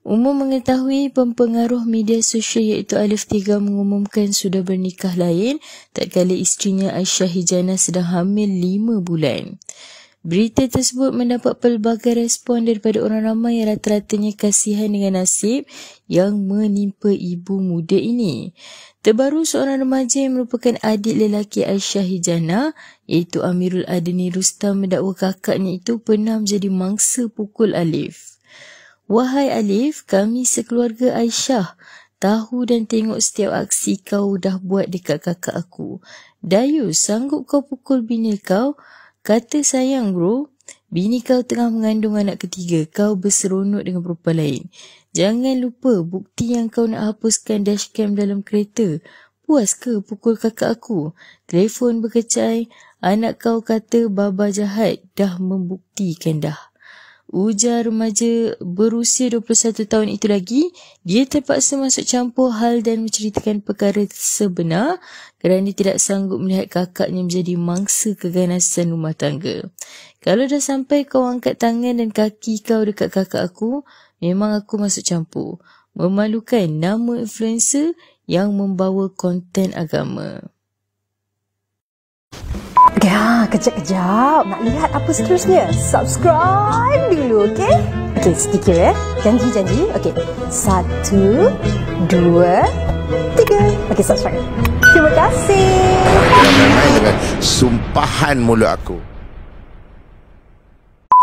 Umum mengetahui pempengaruh media sosial iaitu Alif Tiga mengumumkan sudah bernikah lain tak kala isterinya Aisyah Hijana sedang hamil 5 bulan. Berita tersebut mendapat pelbagai respon daripada orang ramai yang rata-ratanya kasihan dengan nasib yang menimpa ibu muda ini. Terbaru seorang remaja yang merupakan adik lelaki Aisyah Hijana iaitu Amirul Adini Rustam mendakwa kakaknya itu pernah menjadi mangsa pukul Alif. Wahai Alif, kami sekeluarga Aisyah tahu dan tengok setiap aksi kau dah buat dekat kakak aku. Dayu, sanggup kau pukul bini kau? Kata sayang bro, bini kau tengah mengandung anak ketiga, kau berseronok dengan perempuan lain. Jangan lupa bukti yang kau nak hapuskan dashcam dalam kereta. Puas ke pukul kakak aku? Telefon berkecai, anak kau kata baba jahat dah membuktikan dah ujar remaja berusia 21 tahun itu lagi, dia terpaksa masuk campur hal dan menceritakan perkara sebenar kerana dia tidak sanggup melihat kakaknya menjadi mangsa keganasan rumah tangga. Kalau dah sampai kau angkat tangan dan kaki kau dekat kakak aku, memang aku masuk campur. Memalukan nama influencer yang membawa konten agama. Ya, kejap-kejap. Nak lihat apa seterusnya? Subscribe dulu, okay? Okay, sedikit ya. Eh? Janji-janji. Okay. Satu, dua, tiga. Okay, subscribe. Terima kasih. Sumpahan mulu aku.